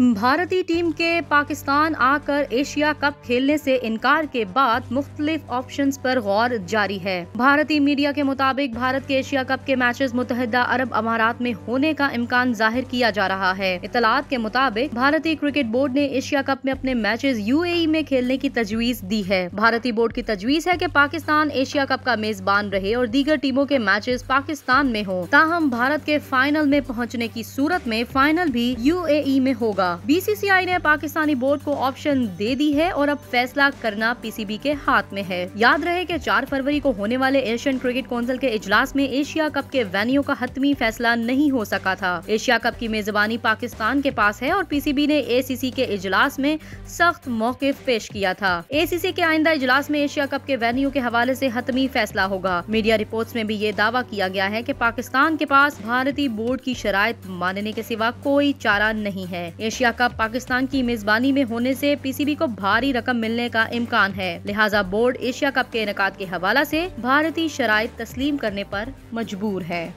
भारतीय टीम के पाकिस्तान आकर एशिया कप खेलने से इनकार के बाद मुख्तलिफ ऑप्शन पर गौर जारी है भारतीय मीडिया के मुताबिक भारत के एशिया कप के मैचेस मुतहदा अरब अमारात में होने का इम्कान जाहिर किया जा रहा है इतलात के मुताबिक भारतीय क्रिकेट बोर्ड ने एशिया कप में अपने मैचेस यूएई में खेलने की तजवीज दी है भारतीय बोर्ड की तजवीज है की पाकिस्तान एशिया कप का मेजबान रहे और दीगर टीमों के मैचेज पाकिस्तान में हो ताहम भारत के फाइनल में पहुँचने की सूरत में फाइनल भी यू में होगा होगा बी ने पाकिस्तानी बोर्ड को ऑप्शन दे दी है और अब फैसला करना पीसीबी के हाथ में है याद रहे कि 4 फरवरी को होने वाले एशियन क्रिकेट काउंसिल के इजलास में एशिया कप के वेन्यू का हतमी फैसला नहीं हो सका था एशिया कप की मेजबानी पाकिस्तान के पास है और पी ने ए के इजलास में सख्त मौके पेश किया था ए के आइंदा इजलास में एशिया कप के वेन्यू के हवाले ऐसी हतमी फैसला होगा मीडिया रिपोर्ट में भी ये दावा किया गया है की पाकिस्तान के पास भारतीय बोर्ड की शराय मानने के सिवा कोई चारा नहीं है एशिया कप पाकिस्तान की मेजबानी में होने से पीसीबी को भारी रकम मिलने का इम्कान है लिहाजा बोर्ड एशिया कप के इनका के हवाला से भारतीय शराय तस्लीम करने पर मजबूर है